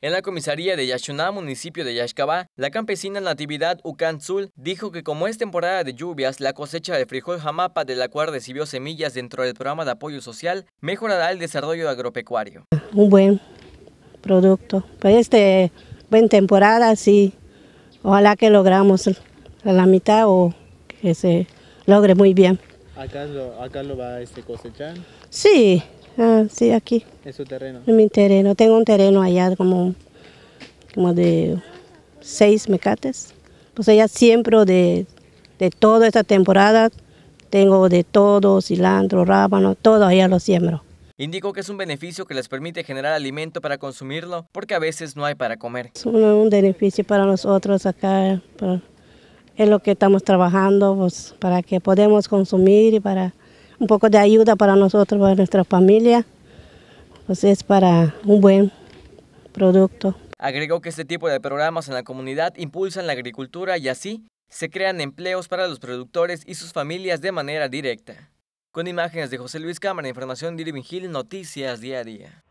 En la comisaría de Yashuná, municipio de Yaxcabá, la campesina Natividad Ucanzul dijo que como es temporada de lluvias, la cosecha de frijol jamapa, de la cual recibió semillas dentro del programa de apoyo social, mejorará el desarrollo agropecuario. Un buen producto. Pues este, buen temporada, sí. Ojalá que logramos la mitad o que se logre muy bien. Acá lo, acá lo va a este, cosechar. Sí, ah, sí, aquí. Es su terreno? En mi terreno. Tengo un terreno allá como, como de seis mecates. Pues ya siempre de, de toda esta temporada tengo de todo, cilantro, rábano, todo allá lo siembro. Indicó que es un beneficio que les permite generar alimento para consumirlo porque a veces no hay para comer. Es un, un beneficio para nosotros acá, para es lo que estamos trabajando pues, para que podamos consumir y para un poco de ayuda para nosotros, para nuestra familia, pues es para un buen producto. Agregó que este tipo de programas en la comunidad impulsan la agricultura y así se crean empleos para los productores y sus familias de manera directa. Con imágenes de José Luis Cámara, información de Irving Hill, Noticias Día a Día.